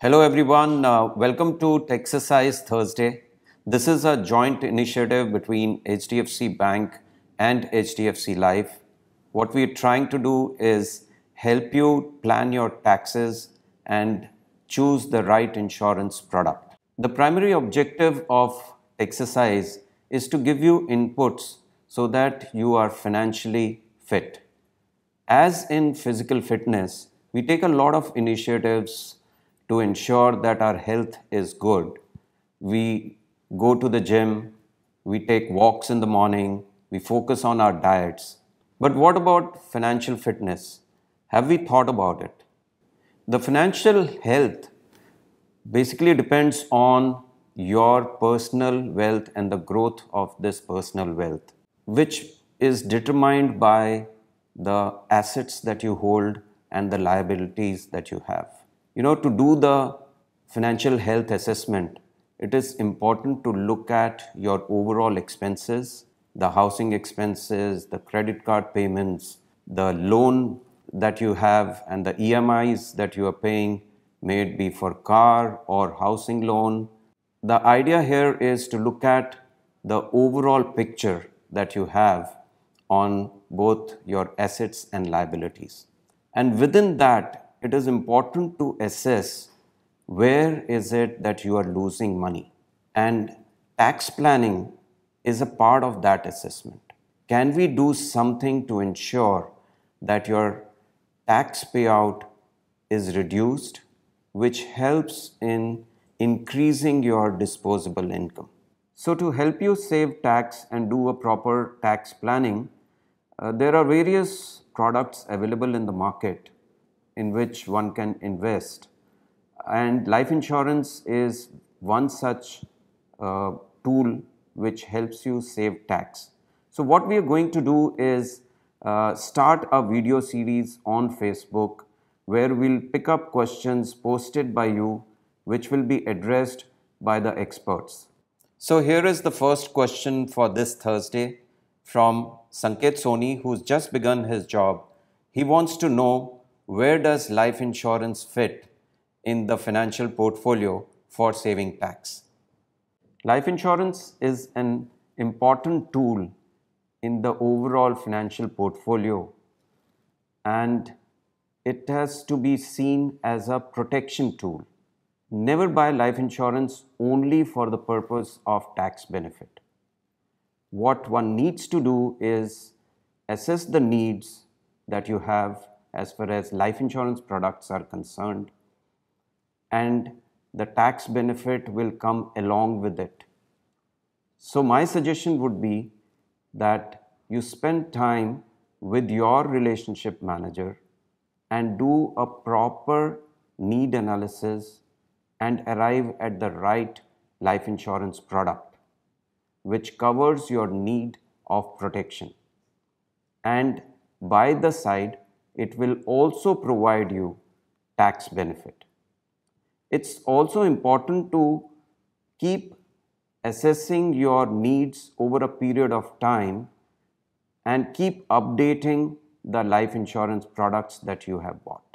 Hello everyone, uh, welcome to Texercise Thursday. This is a joint initiative between HDFC Bank and HDFC Life. What we're trying to do is help you plan your taxes and choose the right insurance product. The primary objective of exercise is to give you inputs so that you are financially fit. As in physical fitness, we take a lot of initiatives to ensure that our health is good, we go to the gym, we take walks in the morning, we focus on our diets. But what about financial fitness? Have we thought about it? The financial health basically depends on your personal wealth and the growth of this personal wealth, which is determined by the assets that you hold and the liabilities that you have. You know, to do the financial health assessment, it is important to look at your overall expenses, the housing expenses, the credit card payments, the loan that you have, and the EMIs that you are paying, may it be for car or housing loan. The idea here is to look at the overall picture that you have on both your assets and liabilities. And within that, it is important to assess where is it that you are losing money and tax planning is a part of that assessment. Can we do something to ensure that your tax payout is reduced, which helps in increasing your disposable income? So, to help you save tax and do a proper tax planning, uh, there are various products available in the market in which one can invest. And life insurance is one such uh, tool which helps you save tax. So, what we are going to do is uh, start a video series on Facebook where we'll pick up questions posted by you which will be addressed by the experts. So, here is the first question for this Thursday from Sanket Soni, who's just begun his job. He wants to know where does life insurance fit in the financial portfolio for saving tax? Life insurance is an important tool in the overall financial portfolio and it has to be seen as a protection tool. Never buy life insurance only for the purpose of tax benefit. What one needs to do is assess the needs that you have as far as life insurance products are concerned and the tax benefit will come along with it. So my suggestion would be that you spend time with your relationship manager and do a proper need analysis and arrive at the right life insurance product which covers your need of protection and by the side it will also provide you tax benefit. It's also important to keep assessing your needs over a period of time and keep updating the life insurance products that you have bought.